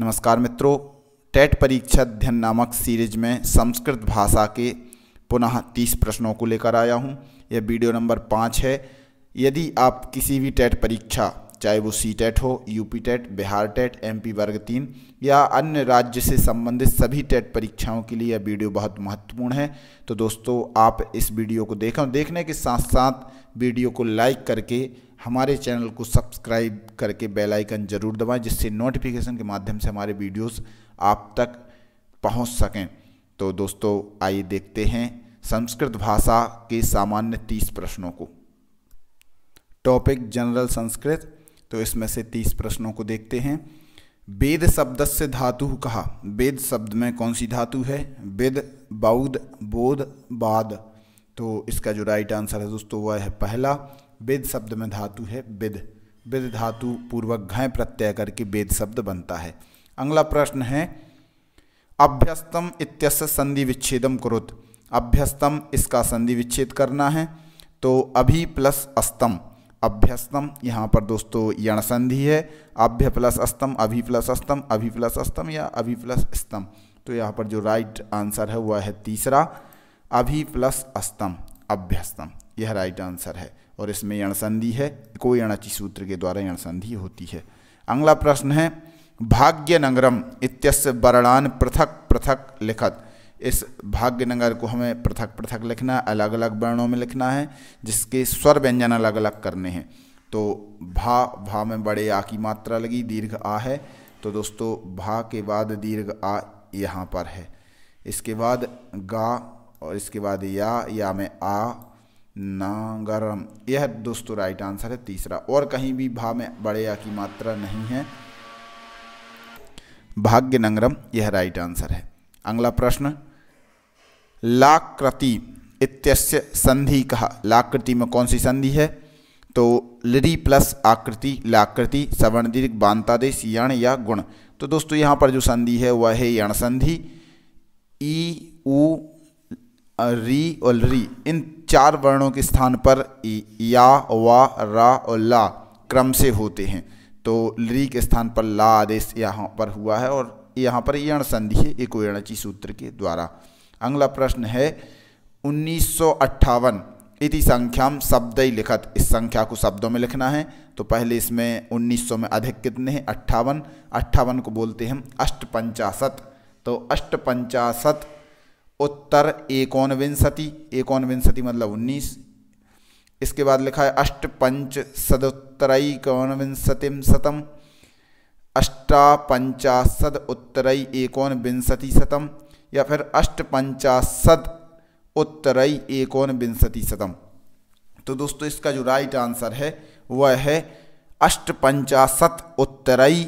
नमस्कार मित्रों टेट परीक्षा अध्ययन नामक सीरीज में संस्कृत भाषा के पुनः तीस प्रश्नों को लेकर आया हूँ यह वीडियो नंबर पाँच है यदि आप किसी भी टेट परीक्षा चाहे वो सी टेट हो UP TET Bihar TET MP वर्ग तीन या अन्य राज्य से संबंधित सभी टेट परीक्षाओं के लिए यह वीडियो बहुत महत्वपूर्ण है तो दोस्तों आप इस वीडियो को देखें देखने के साथ साथ वीडियो को लाइक करके हमारे चैनल को सब्सक्राइब करके बेल आइकन ज़रूर दबाएं जिससे नोटिफिकेशन के माध्यम से हमारे वीडियोस आप तक पहुंच सकें तो दोस्तों आइए देखते हैं संस्कृत भाषा के सामान्य तीस प्रश्नों को टॉपिक जनरल संस्कृत तो इसमें से तीस प्रश्नों को देखते हैं वेद शब्द से धातु कहा वेद शब्द में कौन सी धातु है वेद बौद्ध बोध बाद तो इसका जो राइट आंसर है दोस्तों वह है पहला वेद शब्द में धातु है वेद वेद धातु पूर्वक घय प्रत्यय करके वेद शब्द बनता है अगला प्रश्न है अभ्यस्तम इत्यस्य संधि विच्छेदम करोत अभ्यस्तम इसका संधि विच्छेद करना है तो अभी प्लस अस्तम अभ्यस्तम यहाँ पर दोस्तों यण संधि है अभ्य प्लस अस्तम अभी प्लस अस्तम अभी प्लस अस्तम या अभी प्लस स्तम तो यहाँ पर जो राइट आंसर है वह है तीसरा अभी प्लस अस्तम अभ्यस्तम यह राइट आंसर है और इसमें यणसंधि है कोई अणचि सूत्र के द्वारा यणसंधि होती है अगला प्रश्न है भाग्य नगरम इत्यस्य वर्णान पृथक पृथक लिखत इस भाग्य नगर को हमें पृथक पृथक लिखना अलग अलग वर्णों में लिखना है जिसके स्वर व्यंजन अलग अलग करने हैं तो भा भा में बड़े आ की मात्रा लगी दीर्घ आ है तो दोस्तों भा के बाद दीर्घ आ यहाँ पर है इसके बाद गा और इसके बाद या या में आ नागरम यह दोस्तों राइट आंसर है तीसरा और कहीं भी भा में बड़े या की मात्रा नहीं है भाग्य नंगरम यह राइट आंसर है अगला प्रश्न लाकृति इत्यस्य संधि कहा लाकृति में कौन सी संधि है तो लिरी प्लस आकृति लाकृति सवर्ण दीर्घ बांतादेश यण या गुण तो दोस्तों यहाँ पर जो संधि है वह है यण संधि ई ऊ री और री इन चार वर्णों के स्थान पर या वा रा और ला क्रम से होते हैं तो री के स्थान पर ला आदेश यहाँ पर हुआ है और यहाँ पर यण संधि है वर्णची सूत्र के द्वारा अगला प्रश्न है उन्नीस सौ अट्ठावन इति संख्या शब्द ही लिखत इस संख्या को शब्दों में लिखना है तो पहले इसमें 1900 में अधिक कितने हैं अट्ठावन अट्ठावन को बोलते हैं अष्टपंचाशत तो अष्टपंचाशत उत्तर एकोनविंशति एकोनविंशति मतलब उन्नीस इसके बाद लिखा है अष्टपंच सदुत्तरैकोनविंशतिम शतम अष्टापंचाशद उत्तरई एकोन विंशति शतम या फिर अष्टपंचाशद उत्तरई एकोन विंशति शतम तो दोस्तों इसका जो राइट आंसर है वह है अष्टपंचाशत उत्तरई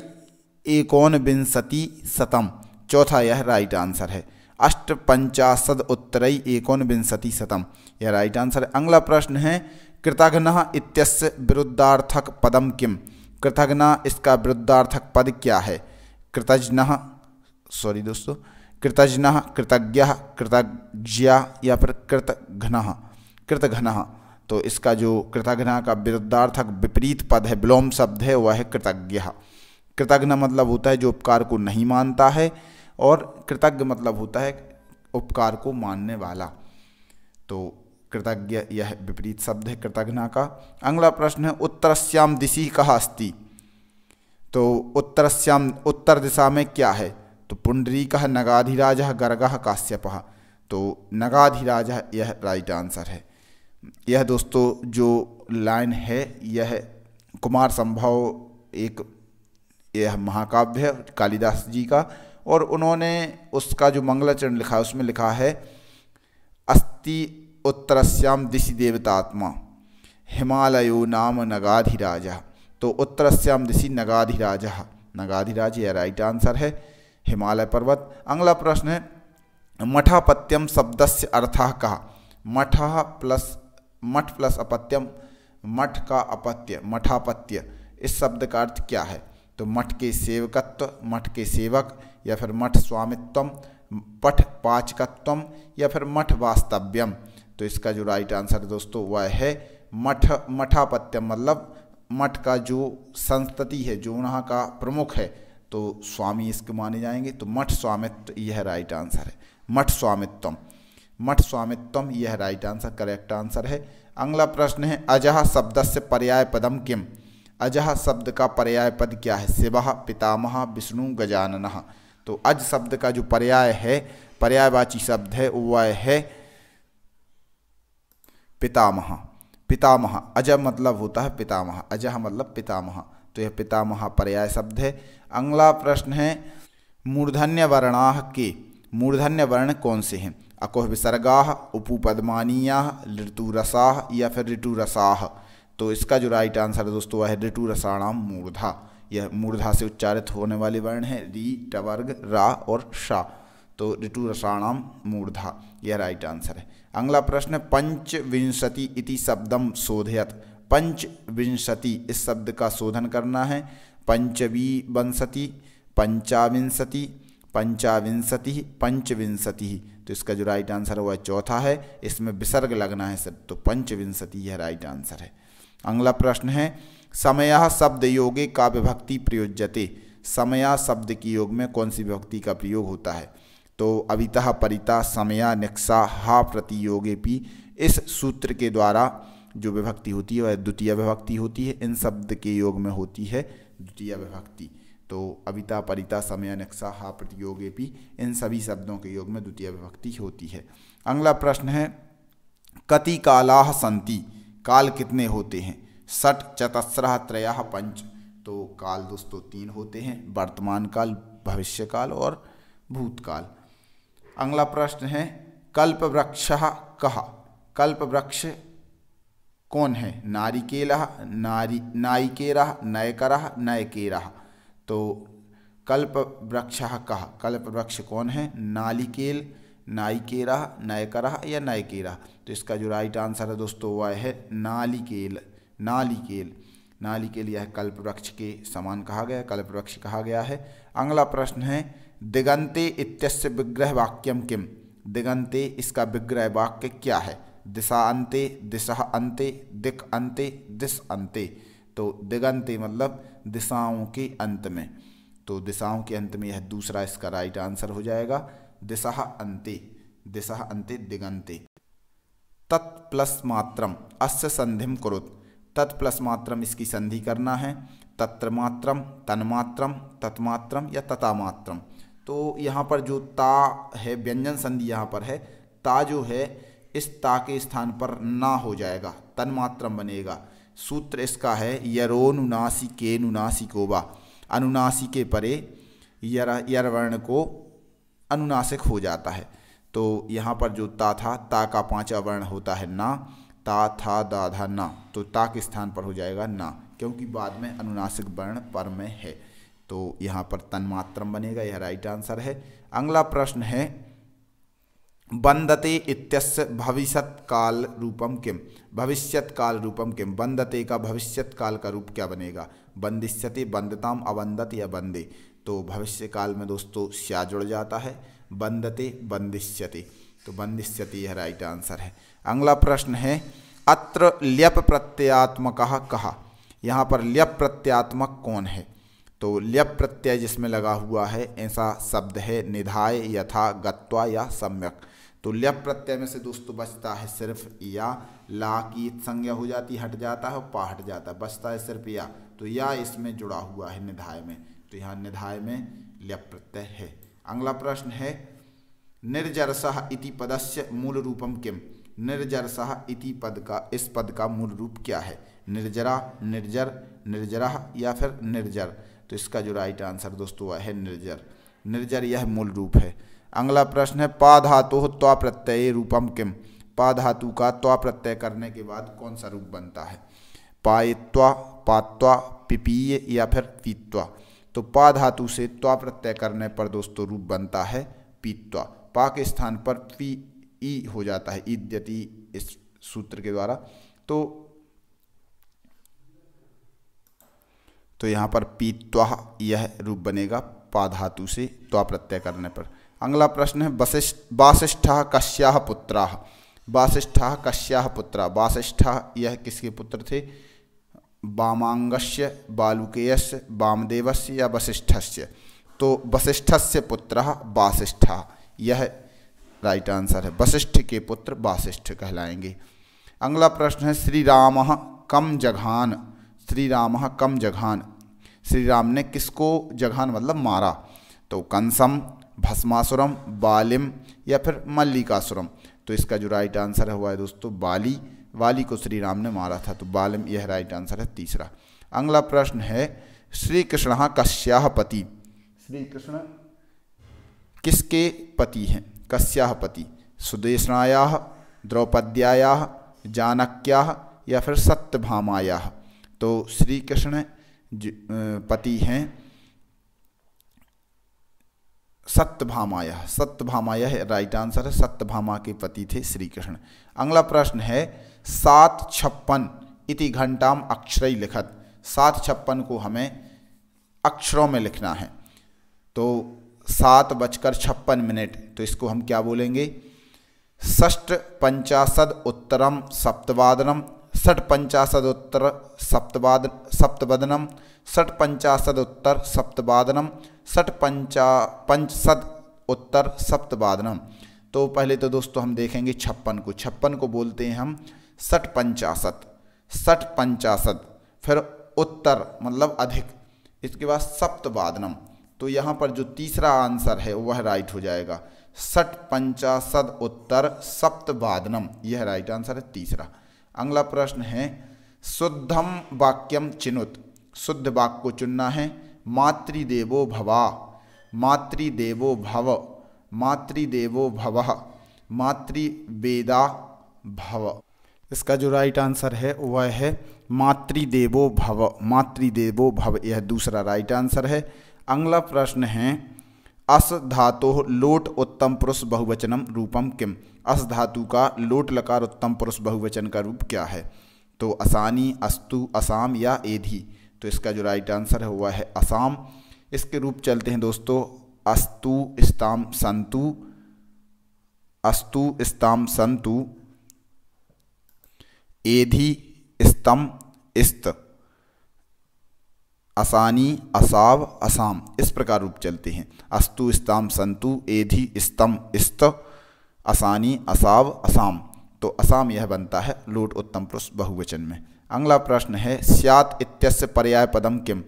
एकोन विंशति शतम चौथा यह राइट आंसर है अष्टपंचाशद उत्तरई एकोनविंशति शतम यह राइट आंसर अगला प्रश्न है कृतघ्न इत्यस्य विरुद्धार्थक पदम किम कृतघ्न इसका विरुद्धार्थक पद क्या है कृतज्ञ सॉरी दोस्तों कृतज्ञ कृतज्ञ कृतज्ञ या फिर कृतघ्न कृतघ्न तो इसका जो कृतघ्न का विरुद्धार्थक विपरीत पद है विलोम शब्द है वह है कृतज्ञ कृतघ्न मतलब होता है जो उपकार को नहीं मानता है और कृतज्ञ मतलब होता है उपकार को मानने वाला तो कृतज्ञ यह विपरीत शब्द है कृतज्ञा का अगला प्रश्न है उत्तरस्याम दिशी कहा अस्ति तो उत्तरस्याम उत्तर दिशा में क्या है तो पुंडरी कह नगाधिराज गर्ग काश्यप तो नगाधिराज यह राइट आंसर है यह दोस्तों जो लाइन है यह कुमार संभव एक यह महाकाव्य है कालिदास जी का और उन्होंने उसका जो मंगलाचरण लिखा है उसमें लिखा है अस्ति उत्तरस्याम दिशि देवतात्मा हिमालयो नाम नगाधिराजा तो उत्तरस्याम दिशि नगाधिराजा नगाधिराज यह राइट आंसर है हिमालय पर्वत अगला प्रश्न है मठापत्यम शब्द से अर्थ कहा मठ प्लस मठ प्लस अपत्यम मठ का अपत्य मठापत्य इस शब्द का अर्थ क्या है तो मठ के सेवकत्व मठ के सेवक या फिर मठ स्वामित्वम पठ पाचकत्वम या फिर मठ वास्तव्यम तो इसका जो राइट आंसर दोस्तों वह है मठ मठापत्यम मतलब मठ का जो संस्तति है जो वहाँ का प्रमुख है तो स्वामी इसके माने जाएंगे तो मठ स्वामित्व यह राइट आंसर है मठ स्वामित्वम मठ स्वामित्वम यह राइट आंसर करेक्ट आंसर है अगला प्रश्न है अजह शब्द से पर्याय पदम किम अजह शब्द का पर्याय पद क्या है शिव पितामह विष्णु गजानन तो अज शब्द का जो पर्याय है पर्यायवाची शब्द है वह है पितामह पितामह अज मतलब होता है पितामह अजह मतलब पितामह तो यह पितामह पर्याय शब्द है अगला प्रश्न है मूर्धन्य वर्णाह के मूर्धन्य वर्ण कौन से हैं अकोह विसर्गा पदमानिया ऋतुरसाह या फिर ऋतुरसाह तो इसका जो राइट आंसर है दोस्तों वह है ऋतु रसाणाम मूर्धा यह मूर्धा से उच्चारित होने वाले वर्ण है री टवर्ग रा और शा तो ऋटु रसाणाम मूर्धा यह राइट आंसर है अगला प्रश्न पंच विंशति इति शब्दम शोधयत पंच विंशति इस शब्द का शोधन करना है पंचवी वंशति पंचाविंशति पंचाविंशति पंचविंशति तो इसका जो राइट आंसर है वह चौथा है इसमें विसर्ग लगना है सर तो पंचविंशति यह राइट आंसर है अगला प्रश्न है समय शब्द योगे का विभक्ति प्रयोज्यते समय शब्द के योग में कौन सी विभक्ति का प्रयोग होता है तो अविता परिता समया निक्षा हा प्रतियोगे पी इस सूत्र के द्वारा जो विभक्ति होती है वह द्वितीय विभक्ति होती है इन शब्द के योग में होती है द्वितीय विभक्ति तो अविता परिता समय निक्षा हा प्रतियोगे भी इन सभी शब्दों के योग में द्वितीय विभक्ति होती है अगला प्रश्न है कति काला सन्ती काल कितने होते हैं सठ चतस्रह त्रय पंच तो काल दोस्तों तीन होते हैं वर्तमान काल भविष्य काल और भूतकाल अगला प्रश्न है कल्प वृक्ष कहा कल्प वृक्ष कौन है नारिकेल नारी नाइकेरा नयकर नयकेरा तो कल्प वृक्ष कहा कल्प वृक्ष कौन है नालिकेल नाइकेरा नायकरा या नायकेरा तो इसका जो राइट आंसर है दोस्तों वह है नालिकेल नालिकेल नालिकेल यह कल्प वृक्ष के समान कहा गया कल्प वृक्ष कहा गया है अगला प्रश्न है दिगंते इत्यस्य विग्रह वाक्यम किम दिगंते इसका विग्रह वाक्य क्या है दिशा अंत्य दिशा अंत्य दिक अंत्य दिश अंत्य तो दिगंते मतलब दिशाओं के अंत में तो दिशाओं के अंत में यह दूसरा इसका राइट आंसर हो जाएगा दिशा अन्ते दिशा अन्ते दिगंते तत् प्लस मात्रम अस्य संधिम कुरुत तत् प्लस मात्रम इसकी संधि करना है तत्र मात्रम तन्मात्रम तत्मात्रम या ततामात्रम तो यहाँ पर जो ता है व्यंजन संधि यहाँ पर है ता जो है इस ता के स्थान पर ना हो जाएगा तन्मात्र बनेगा सूत्र इसका है यरोनुनासी के नुनासी कोबा अनुनासी के परे यर यरवर्ण को अनुनासिक हो जाता है तो यहाँ पर जो ता था ता का पांचवा वर्ण होता है ना ता था दाधा ना तो ता के स्थान पर हो जाएगा ना क्योंकि बाद में अनुनासिक वर्ण पर में है तो यहाँ पर तन्मात्रम बनेगा यह राइट आंसर है अगला प्रश्न है बंदते इत्यस्य भविष्यत काल रूपम किम भविष्यत काल रूपम किम बंदते का भविष्यत काल का रूप क्या बनेगा बंदिष्यते बंदताम अबंदत या बंदे तो भविष्य काल में दोस्तों श्या जुड़ जाता है बंदते बंदिष्यति तो बंदिष्यति यह राइट आंसर है अगला प्रश्न है अत्र ल्यप प्रत्यात्मक कहा यहाँ पर ल्यप प्रत्यात्मक कौन है तो ल्यप प्रत्यय जिसमें लगा हुआ है ऐसा शब्द है निधाय यथा गत्वा या सम्यक तो ल्यप प्रत्यय में से दोस्तों बचता है सिर्फ या ला की संज्ञा हो जाती हट जाता है और पा हट जाता है बचता है सिर्फ या तो या इसमें जुड़ा हुआ है निधाय में तो यहाँ निधाय में लप प्रत्यय है अगला प्रश्न है निर्जरस इति पदस्य मूल रूपम किम निर्जरसाह इति पद का इस पद का मूल रूप क्या है निर्जरा निर्जर निर्जरा या फिर निर्जर तो इसका जो राइट आंसर दोस्तों वह है निर्जर निर्जर यह मूल रूप है अगला प्रश्न है पा धातु त्वा प्रत्यय रूपम किम पा धातु का त्वा प्रत्यय करने के बाद कौन सा रूप बनता है पायत्वा पात्वा पिपीय या फिर पीत्वा तो पा धातु से त्वा प्रत्यय करने पर दोस्तों रूप बनता है पीत्वा पा के स्थान पर पी ई हो जाता है ईद्यति इस सूत्र के द्वारा तो तो यहाँ पर पीत्वा यह रूप बनेगा पा धातु से त्वा प्रत्यय करने पर अगला प्रश्न है वशिष्ठ वासिष्ठ कश्या पुत्रा वासिष्ठ कश्या पुत्रा वासिष्ठ यह किसके पुत्र थे वामांगस्य बालुकेयस्य वामदेवस्य या वशिष्ठस्य तो वशिष्ठस्य पुत्र वासिष्ठ यह राइट आंसर है वशिष्ठ के पुत्र वासिष्ठ कहलाएंगे अगला प्रश्न है श्री राम कम जघान श्री राम कम जघान श्री राम ने किसको जघान मतलब मारा तो कंसम भस्मासुरम बालिम या फिर मल्लिकासुरम तो इसका जो राइट आंसर हुआ है दोस्तों बाली वाली को श्री राम ने मारा था तो बालम यह राइट आंसर है तीसरा अगला प्रश्न है श्री कृष्ण कश्याह पति श्री कृष्ण किसके पति हैं कश्याह पति सुदेशाया द्रौपद्याया जानक्या या फिर सत्यभामाया तो श्री कृष्ण पति हैं सत्यभामा सत्य भामाया है राइट आंसर है सत्यभामा के पति थे श्री कृष्ण अगला प्रश्न है सात छप्पन इति घंटाम अक्षरई लिखत सात छप्पन को हमें अक्षरों में लिखना है तो सात बजकर छप्पन मिनट तो इसको हम क्या बोलेंगे षष्ट पंचाशद उत्तरम सप्तवादनम षठ पंचाशद उत्तर सप्तवाद सप्तवदनम षठ पंचाशद उत्तर सप्तवादनम सठ पंचा पंच सत उत्तर सप्तवादनम तो पहले तो दोस्तों हम देखेंगे छप्पन को छप्पन को बोलते हैं हम सठ पंचाशत सठ पंचाशत फिर उत्तर मतलब अधिक इसके बाद सप्तवादनम तो यहाँ पर जो तीसरा आंसर है वह राइट हो जाएगा सठ पंचाशद उत्तर सप्तवादनम यह राइट आंसर है तीसरा अगला प्रश्न है शुद्धम वाक्यम चिनुत शुद्ध वाक्य को चुनना है मातृदेवो भवा मातृदेवो भव मातृदेवो भव मातृवेदा भव इसका जो राइट आंसर है वह है मातृदेवो भव मातृदेवो भव यह दूसरा राइट आंसर है अगला प्रश्न है अस धातो लोट उत्तम पुरुष बहुवचनम रूपम किम अस धातु का लोट लकार उत्तम पुरुष बहुवचन का रूप क्या है तो असानी अस्तु असाम या एधी तो इसका जो राइट आंसर है वह है असम इसके रूप चलते हैं दोस्तों अस्तु इस्ताम संतु अस्तु इस्ताम संतु एधि स्तम इस्त आसानी असाव असाम इस प्रकार रूप चलते हैं अस्तु स्तम संतु एधि स्तम इस्त आसानी असाव असाम तो असाम यह बनता है लोट उत्तम पुरुष बहुवचन में अगला प्रश्न है स्यात इत्यस्य पर्याय पदम किम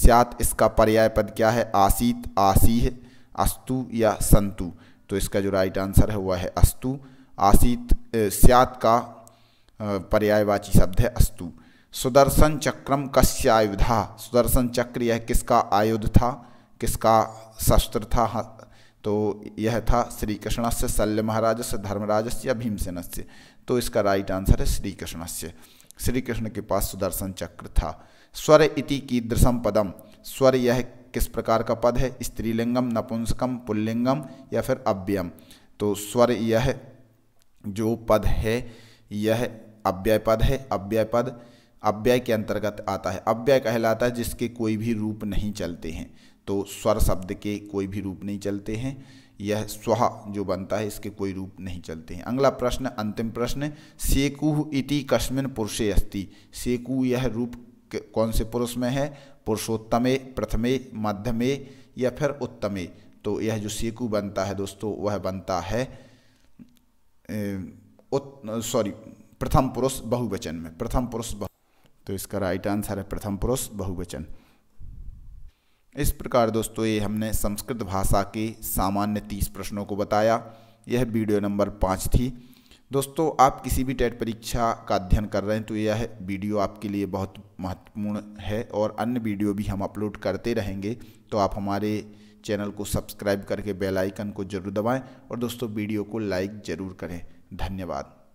स्यात इसका पर्याय पद क्या है आसीत आसीह अस्तु या संतु तो इसका जो राइट आंसर है वह है अस्तु आसीत स्यात का पर्यायवाची शब्द है अस्तु सुदर्शन चक्रम कस्य आयुधा सुदर्शन चक्र यह किसका आयुध था किसका शस्त्र था तो यह था श्री कृष्ण से शल्य महाराज से धर्मराज से या भीमसेन से तो इसका राइट आंसर है श्री कृष्ण से श्री कृष्ण के पास सुदर्शन चक्र था स्वर इति की दृशम पदम स्वर यह किस प्रकार का पद है स्त्रीलिंगम नपुंसकम पुल्लिंगम या फिर अव्ययम तो स्वर यह जो पद है यह अव्यय पद है अव्यय पद अव्यय के अंतर्गत आता है अव्यय कहलाता है जिसके कोई भी रूप नहीं चलते हैं तो स्वर शब्द के कोई भी रूप नहीं चलते हैं यह स्वा जो बनता है इसके कोई रूप नहीं चलते हैं अगला प्रश्न अंतिम प्रश्न सेकुह इति कस्मिन पुरुषे अस्ति सेकु यह रूप कौन से पुरुष में है पुरुषोत्तमे प्रथमे मध्यमे या फिर उत्तमे तो यह जो सेकु बनता है दोस्तों वह बनता है सॉरी प्रथम पुरुष बहुवचन में प्रथम पुरुष तो इसका राइट आंसर है प्रथम पुरुष बहुवचन इस प्रकार दोस्तों ये हमने संस्कृत भाषा के सामान्य तीस प्रश्नों को बताया यह वीडियो नंबर पाँच थी दोस्तों आप किसी भी टेट परीक्षा का अध्ययन कर रहे हैं तो यह वीडियो आपके लिए बहुत महत्वपूर्ण है और अन्य वीडियो भी हम अपलोड करते रहेंगे तो आप हमारे चैनल को सब्सक्राइब करके बेल आइकन को जरूर दबाएं और दोस्तों वीडियो को लाइक ज़रूर करें धन्यवाद